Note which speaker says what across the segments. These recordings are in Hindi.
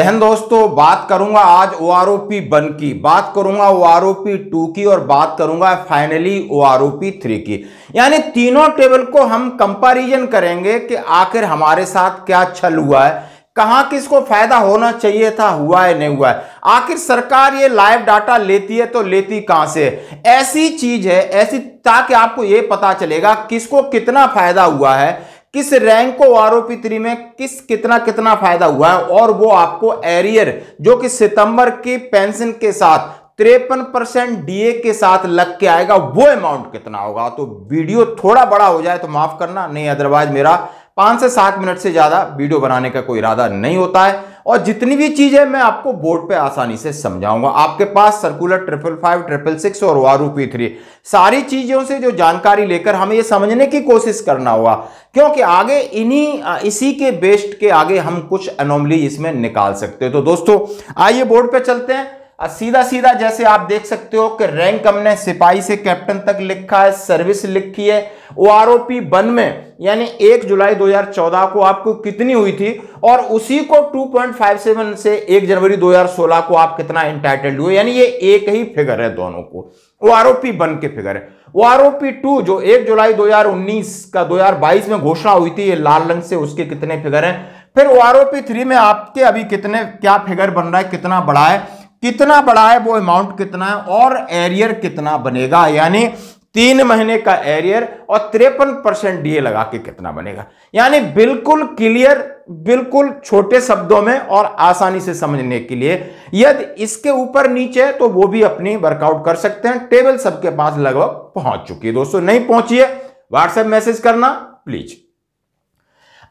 Speaker 1: तहन दोस्तों बात करूंगा आज O R O P one की बात करूंगा O R O P two की और बात करूंगा finally O R O P three की यानी तीनों टेबल को हम कंपैरिजन करेंगे कि आखिर हमारे साथ क्या छल हुआ है कहाँ किसको फायदा होना चाहिए था हुआ है नहीं हुआ है आखिर सरकार ये लाइव डाटा लेती है तो लेती कहाँ से ऐसी चीज है ऐसी ताकि आपको ये पता चलेगा किसको कितना फायदा हुआ है किस रैंक को आरोपी थ्री में किस कितना कितना फायदा हुआ है और वो आपको एरियर जो कि सितंबर की पेंशन के साथ तिरपन परसेंट डीए के साथ लग के आएगा वो अमाउंट कितना होगा तो वीडियो थोड़ा बड़ा हो जाए तो माफ करना नहीं अदरवाइज मेरा पांच से सात मिनट से ज्यादा वीडियो बनाने का कोई इरादा नहीं होता है और जितनी भी चीज़ें मैं आपको बोर्ड पे आसानी से समझाऊंगा आपके पास circular triple five triple six और वारू पी थ्री सारी चीज़ों से जो जानकारी लेकर हमें ये समझने की कोशिश करना होगा क्योंकि आगे इन्हीं इसी के बेस्ट के आगे हम कुछ अनोमली इसमें निकाल सकते हैं तो दोस्तों आइए बोर्ड पर चलते हैं सीधा सीधा जैसे आप देख सकते हो कि रैंक हमने सिपाही से कैप्टन तक लिखा है सर्विस लिखी है O R O P one में यानी एक जुलाई 2014 को आपको कितनी हुई थी और उसी को 2.57 से एक जनवरी 2016 को आप कितना इंटाइटल्ड हुए यानी ये एक ही फिगर है दोनों को O R O P one के फिगर है O R O P two जो एक जुलाई 2019 का 2022 में घोषणा हुई थी ये लाल रंग से उसके कितने फिगर है फिर O R O P three में आपके अभी कितने क्या फिगर बन रहा है कितना बढ़ा है कितना बड़ा है वो अमाउंट कितना है और एरियर कितना बनेगा यानी तीन महीने का एरियर और तिरपन परसेंट डीए लगा के कितना बनेगा यानी बिल्कुल क्लियर बिल्कुल छोटे शब्दों में और आसानी से समझने के लिए यदि इसके ऊपर नीचे तो वो भी अपनी वर्कआउट कर सकते हैं टेबल सबके पास लगभग पहुंच चुकी है दोस्तों नहीं पहुंची है व्हाट्सएप मैसेज करना प्लीज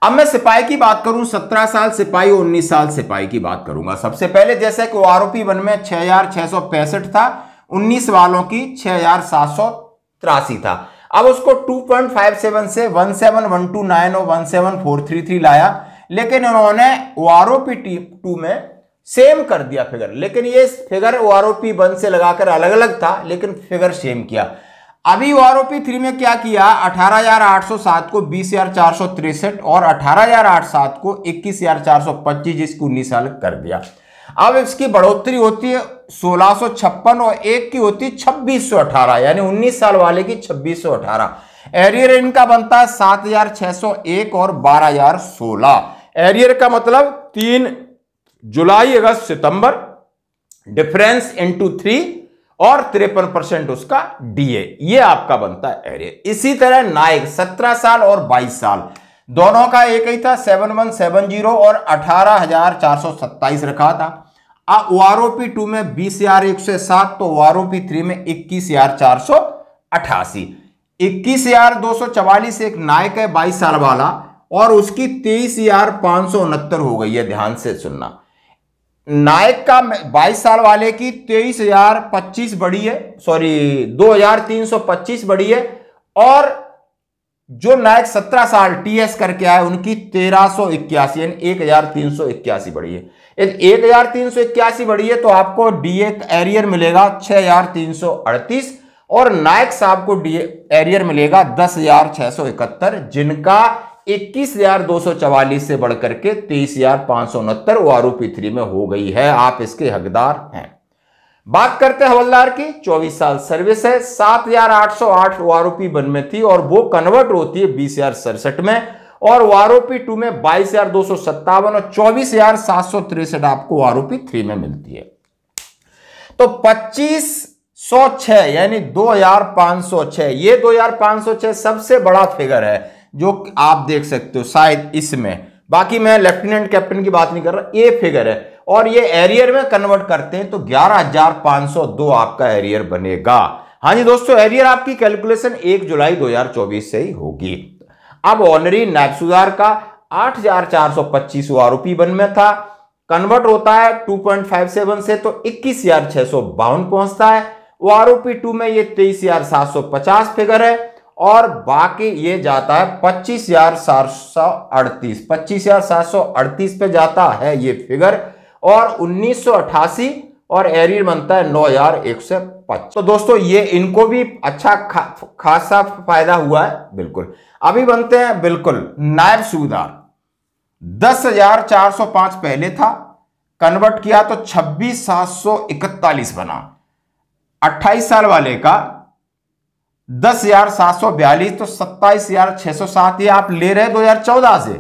Speaker 1: अब मैं सिपाही की बात करूं सत्रह साल सिपाही और उन्नीस साल सिपाही की बात करूंगा सबसे पहले जैसे कि आरोपी वन में छह था उन्नीस वालों की छह था अब उसको 2.57 से 17129 और 17433 लाया लेकिन उन्होंने ओआरओपी टीम टू में सेम कर दिया फिगर लेकिन ये फिगर ओ पी वन से लगाकर अलग अलग था लेकिन फिगर सेम किया अभी आरोपी थ्री में क्या किया 18,807 को बीस और 18,807 को इक्कीस हजार चार सौ पच्चीस जिसको उन्नीस साल कर दिया अब इसकी बढ़ोतरी होती है सोलह और एक की होती है छब्बीस यानी 19 साल वाले की 2618 एरियर इनका बनता है 7601 और 12016 एरियर का मतलब तीन जुलाई अगस्त सितंबर डिफरेंस इनटू थ्री और तिरपन परसेंट उसका डीए ये आपका बनता है एरिया इसी तरह नायक सत्रह साल और बाईस साल दोनों का एक ही था सेवन वन सेवन जीरो और अठारह हजार चार सौ सत्ताईस रखा था अब वारोपी टू में बीस हजार एक सौ सात तो ओपी थ्री में इक्कीस हजार चार सौ अठासी इक्कीस हजार दो सौ चवालीस एक नायक है बाईस साल वाला और उसकी तेईस हजार पांच सौ उनहत्तर हो गई है ध्यान से सुनना नायक का 22 साल वाले की तेईस हजार पच्चीस बड़ी है सॉरी दो हजार तीन सौ पच्चीस बड़ी है और जो नायक सत्रह साल टीएस करके आए उनकी तेरह सौ इक्यासी यानी एक हजार तीन सौ इक्यासी बड़ी है यदि एक हजार तीन सौ इक्यासी बड़ी है तो आपको डीए एरियर मिलेगा छह हजार तीन सौ अड़तीस और नायक साहब को डीए एरियर मिलेगा दस हजार छह सौ इकहत्तर जिनका इक्कीस हजार दो सौ चवालीस से बढ़कर के तेईस हजार पांच सौ उनहत्तर ओ थ्री में हो गई है आप इसके हकदार हैं बात करते हैं हवलदार की 24 साल सर्विस है 7,808 वारोपी वन में थी और वो कन्वर्ट होती है बीस हजार सड़सठ में और वारोपी टू में बाईस हजार दो सौ सत्तावन और चौबीस हजार सात सौ तिरसठ आपको वारोपी थ्री में मिलती है तो पच्चीस सौ छह यानी दो हजार पांच सौ छह ये दो हजार पांच सौ छह सबसे बड़ा फिगर है जो आप देख सकते हो शायद इसमें बाकी मैं लेफ्टिनेंट कैप्टन की बात नहीं कर रहा ये फिगर है और ये एरियर में कन्वर्ट करते हैं तो 11,502 आपका एरियर बनेगा हाँ जी दोस्तों एरियर आपकी कैलकुलेशन 1 जुलाई 2024 से ही होगी अब ऑनरी नैब सुधार का 8,425 आरोपी बन में था कन्वर्ट होता है 2.57 से तो इक्कीस हजार पहुंचता है ओ आरोपी टू में ये तेईस हजार सात सौ पचास फिगर है और बाकी ये जाता है पच्चीस हजार सात सौ अड़तीस पच्चीस हजार सात सौ अड़तीस पे जाता है ये फिगर और उन्नीस सौ अट्ठासी और एरियर बनता है नौ हजार एक सौ पच्चीस तो दोस्तों ये इनको भी अच्छा खा, खासा फायदा हुआ है बिल्कुल अभी बनते हैं बिल्कुल नायब सूबेदार दस हजार चार सौ पांच पहले था कन्वर्ट किया तो छब्बीस सात सौ इकतालीस बना अट्ठाईस साल वाले का दस हजार सात सौ बयालीस तो सत्ताईस हजार छह सौ सात ये आप ले रहे दो हजार चौदह से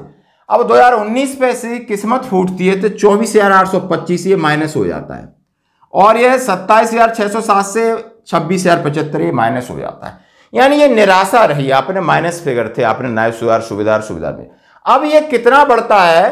Speaker 1: अब दो हजार उन्नीस पे से किस्मत फूटती है तो चौबीस हजार आठ सौ पच्चीस ये माइनस हो जाता है और यह सत्ताईस हजार छह सौ सात से छब्बीस हजार पचहत्तर ये माइनस हो जाता है यानी ये निराशा रही आपने माइनस फिगर थे आपने नए सुधार सुविधा सुविधा में अब ये कितना बढ़ता है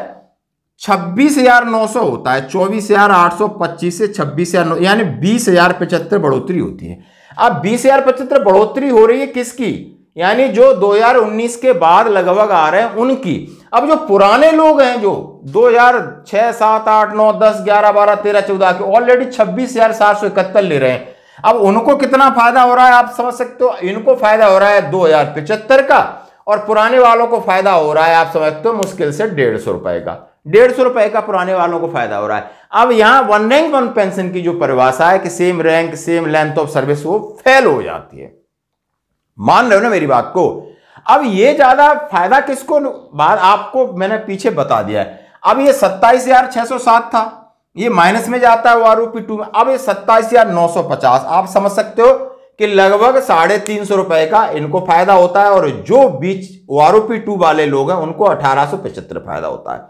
Speaker 1: छब्बीस हजार नौ सौ होता है चौबीस हजार आठ सौ पच्चीस से छब्बीस हजार नौ यानी बीस हजार पचहत्तर बढ़ोतरी होती है अब बीस हजार पचहत्तर बढ़ोतरी हो रही है किसकी यानी जो 2019 के बाद लगभग आ रहे हैं उनकी अब जो पुराने लोग हैं जो 2006 7 8 9 दस 11 12 13 14 के ऑलरेडी छब्बीस हजार सात सौ इकहत्तर ले रहे हैं अब उनको कितना फायदा हो रहा है आप समझ सकते हो इनको फायदा हो रहा है दो हजार पिचहत्तर का और पुराने वालों को फायदा हो रहा है आप समझते हो मुश्किल से डेढ़ सौ रुपए का डेढ़ सौ रुपए का पुराने वालों को फायदा हो रहा है अब यहां वन रैंक वन पेंशन की जो परिभाषा है कि same rank same length of service वो फेल हो जाती है मान रहे हो ना मेरी बात को अब ये ज्यादा फायदा किसको बाद आपको मैंने पीछे बता दिया है अब ये सत्ताईस हजार छह सौ सात था ये माइनस में जाता है वो टू में अब ये सत्ताईस हजार नौ सौ पचास आप समझ सकते हो कि लगभग साढ़े तीन सौ रुपए का इनको फायदा होता है और जो बीच ओ आर टू वाले लोग हैं उनको अठारह सौ पचहत्तर फायदा होता है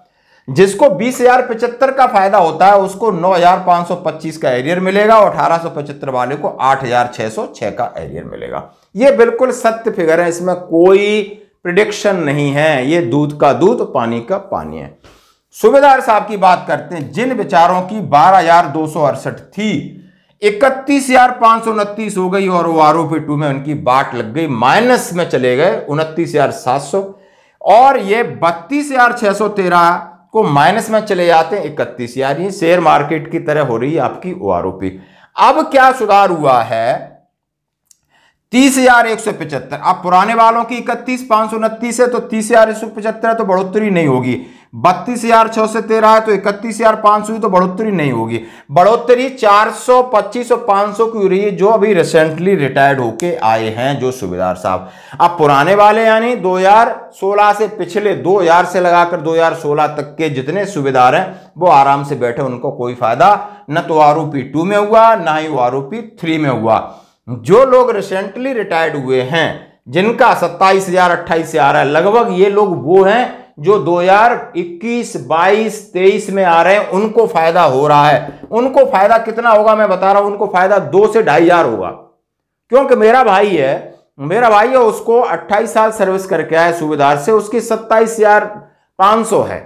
Speaker 1: जिसको बीस हजार पचहत्तर का फायदा होता है उसको नौ हजार पांच सौ पच्चीस का एरियर मिलेगा और अठारह सौ पचहत्तर वाले को आठ हजार छह सौ छह का एरियर मिलेगा यह बिल्कुल सत्य फिगर है इसमें कोई प्रिडिक्शन नहीं है यह दूध का दूध पानी का पानी है सुबेदार साहब की बात करते हैं जिन विचारों की बारह हजार दो सौ अड़सठ थी इकतीस हजार पांच सौ उनतीस हो गई और वो आरोपी टू में उनकी बाट लग गई माइनस में चले गए उनतीस हजार सात सौ और ये बत्तीस हजार छह सौ तेरह को माइनस में चले जाते हैं इकतीस यानी शेयर मार्केट की तरह हो रही है आपकी ओ आर अब क्या सुधार हुआ है तीस हजार एक सौ पचहत्तर अब पुराने वालों की इकतीस पांच सौ उनतीस है तो तीस हजार एक सौ पचहत्तर है तो बढ़ोतरी नहीं होगी बत्तीस हजार छह से तेरह है तो इकतीस हजार पांच सौ तो बढ़ोतरी नहीं होगी बढ़ोतरी चार सौ पच्चीस और पांच सौ की हो रही है जो अभी रिसेंटली रिटायर्ड होके आए हैं जो सूबेदार साहब अब पुराने वाले यानी 2016 से पिछले 2000 से लगाकर 2016 तक के जितने सूबेदार हैं वो आराम से बैठे उनको कोई फायदा न तो आरोपी टू में हुआ ना ही आरोपी थ्री में हुआ जो लोग रिसेंटली रिटायर्ड हुए हैं जिनका सत्ताईस हजार अट्ठाईस से आ रहा है लगभग ये लोग वो हैं जो 2021, 22, 23 में आ रहे हैं उनको फायदा हो रहा है उनको फायदा कितना होगा मैं बता रहा हूं उनको फायदा दो से ढाई हजार होगा क्योंकि मेरा भाई है मेरा भाई है उसको 28 साल सर्विस करके आया सूबेदार से उसकी सत्ताईस हजार पांच सौ है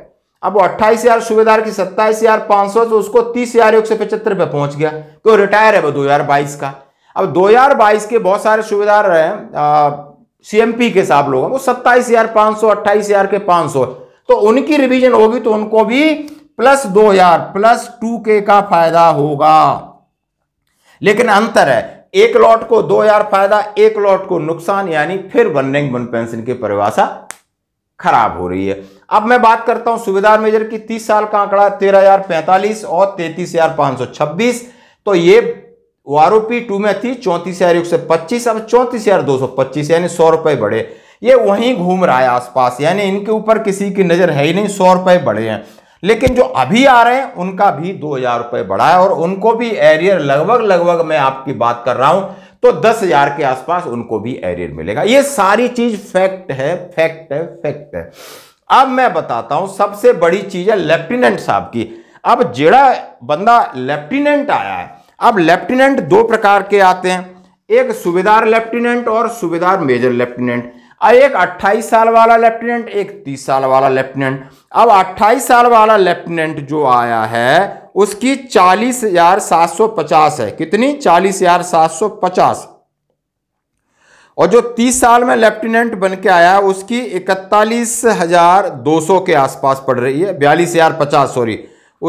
Speaker 1: अब वो अट्ठाईस हजार सूबेदार की सत्ताईस हजार पांच सौ तो उसको तीस हजार एक सौ पचहत्तर पे पहुंच गया क्यों रिटायर है वो दो हजार बाईस का अब दो हजार बाईस के बहुत सारे सूबेदार हैं सीएमपी के साथ लोग वो सत्ताईस हजार पांच सौ अट्ठाईस हजार के पांच सौ तो उनकी रिवीजन होगी तो उनको भी प्लस दो हजार प्लस टू के का फायदा होगा लेकिन अंतर है एक लॉट को दो हजार फायदा एक लॉट को नुकसान यानी फिर वन रैंक वन पेंशन की परिभाषा खराब हो रही है अब मैं बात करता हूं सुविधा मेजर की तीस साल का आंकड़ा तेरह हजार पैंतालीस और तैतीस हजार पांच सौ छब्बीस तो ये आर ओ पी टू में थी चौंतीस हजार एक सौ पच्चीस अब चौंतीस हजार दो सौ पच्चीस यानी सौ रुपए बढ़े ये वहीं घूम रहा है आसपास यानी इनके ऊपर किसी की नज़र है ही नहीं सौ रुपए बढ़े हैं लेकिन जो अभी आ रहे हैं उनका भी दो हजार रुपये बढ़ा है और उनको भी एरियर लगभग लगभग मैं आपकी बात कर रहा हूं तो दस हजार के आसपास उनको भी एरियर मिलेगा ये सारी चीज फैक्ट है फैक्ट है फैक्ट है अब मैं बताता हूं सबसे बड़ी चीज है लेफ्टिनेंट साहब की अब जेड़ा बंदा लेफ्टिनेंट आया है अब लेफ्टिनेंट दो प्रकार के आते हैं एक सुबेदार लेफ्टिनेंट और सुबेदार मेजर लेफ्टिनेंट एक 28 साल वाला लेफ्टिनेंट एक 30 साल वाला लेफ्टिनेंट अब 28 साल वाला लेफ्टिनेंट जो आया है उसकी चालीस हजार सात सौ पचास है कितनी चालीस हजार सात सौ पचास और जो 30 साल में लेफ्टिनेंट बन के आया उसकी इकतालीस हजार दो सौ के आसपास पड़ रही है बयालीस हजार पचास सॉरी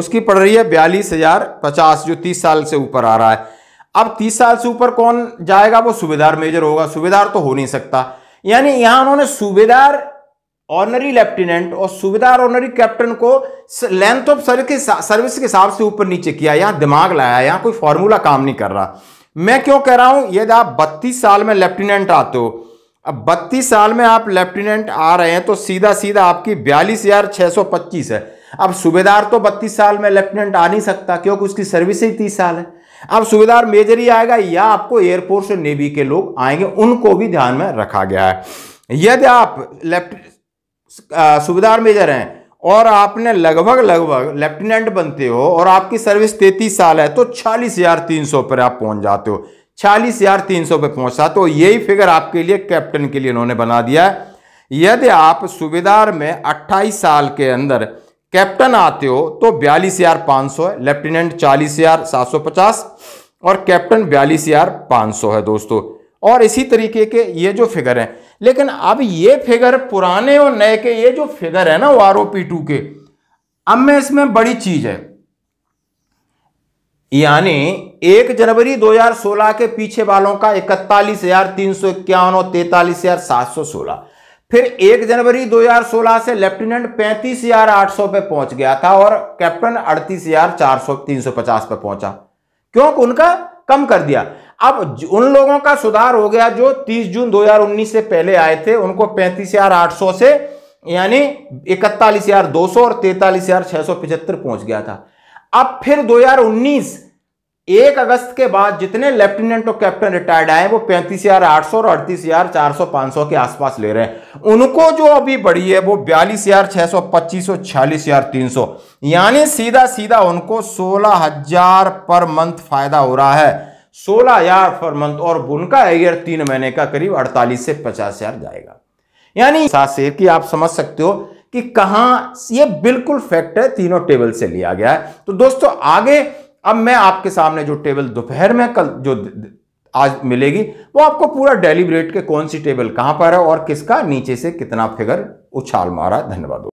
Speaker 1: उसकी पड़ रही है बयालीस हजार पचास जो तीस साल से ऊपर आ रहा है अब तीस साल से ऊपर कौन जाएगा वो सूबेदार मेजर होगा सूबेदार तो हो नहीं सकता यानी यहां उन्होंने सूबेदार ऑनरी लेफ्टिनेंट और सूबेदार ऑनरी कैप्टन को लेंथ ऑफ सर्विस के सर्विस के हिसाब से ऊपर नीचे किया यहां दिमाग लाया यहां कोई फॉर्मूला काम नहीं कर रहा मैं क्यों कह रहा हूं यदि आप बत्तीस साल में लेफ्टिनेंट आते हो अब बत्तीस साल में आप लेफ्टिनेंट आ रहे हैं तो सीधा सीधा आपकी बयालीस हजार छह सौ पच्चीस है अब सूबेदार तो बत्तीस साल में लेफ्टिनेंट आ नहीं सकता क्योंकि उसकी सर्विस ही तीस साल है अब सूबेदार मेजर ही आएगा या आपको एयरफोर्स और नेवी के लोग आएंगे उनको भी ध्यान में रखा गया है यदि आप लेफ्ट सूबेदार मेजर हैं और आपने लगभग लगभग लेफ्टिनेंट बनते हो और आपकी सर्विस तैतीस साल है तो छियालीस हजार तीन सौ पर आप पहुंच जाते हो छियालीस हजार तीन सौ पर पहुंचा तो यही फिगर आपके लिए कैप्टन के लिए उन्होंने बना दिया है यदि आप सूबेदार में अट्ठाईस साल के अंदर कैप्टन आते हो तो बयालीस हजार पांच सौ है लेफ्टिनेंट चालीस हजार सात सौ पचास और कैप्टन बयालीस हजार पांच सौ है दोस्तों और इसी तरीके के ये जो फिगर हैं लेकिन अब ये फिगर पुराने और नए के ये जो फिगर है ना वो आर टू के अब मैं इसमें बड़ी चीज है यानी एक जनवरी 2016 के पीछे वालों का इकतालीस हजार तीन सौ इक्यावन और तैतालीस हजार सात सौ सोलह फिर एक जनवरी 2016 से लेफ्टिनेंट पैंतीस हजार आठ सौ पे पहुंच गया था और कैप्टन अड़तीस हजार चार सौ तीन सौ पचास पर पहुंचा क्योंकि उनका कम कर दिया अब उन लोगों का सुधार हो गया जो 30 जून 2019 से पहले आए थे उनको पैंतीस हजार आठ सौ से यानी इकतालीस हजार दो सौ और तैतालीस हजार छह सौ पचहत्तर पहुंच गया था अब फिर 2019 एक अगस्त के बाद जितने लेफ्टिनेंट और कैप्टन रिटायर्ड आए वो पैंतीस हजार आठ सौ और अड़तीस हजार चार सौ पांच सौ के आसपास ले रहे हैं उनको जो अभी बढ़ी है वो बयालीस हजार छह सौ पच्चीस और छियालीस हजार तीन सौ यानी सीधा सीधा उनको सोलह हजार पर मंथ फायदा हो रहा है सोलह हजार पर मंथ और उनका एयर तीन महीने का करीब अड़तालीस से पचास हजार जाएगा यानी सात की आप समझ सकते हो कि कहां ये बिल्कुल फैक्ट है तीनों टेबल से लिया गया है तो दोस्तों आगे अब मैं आपके सामने जो टेबल दोपहर में कल जो आज मिलेगी वो आपको पूरा डेलीबरेट के कौन सी टेबल कहां पर है और किसका नीचे से कितना फिगर उछाल मारा धन्यवाद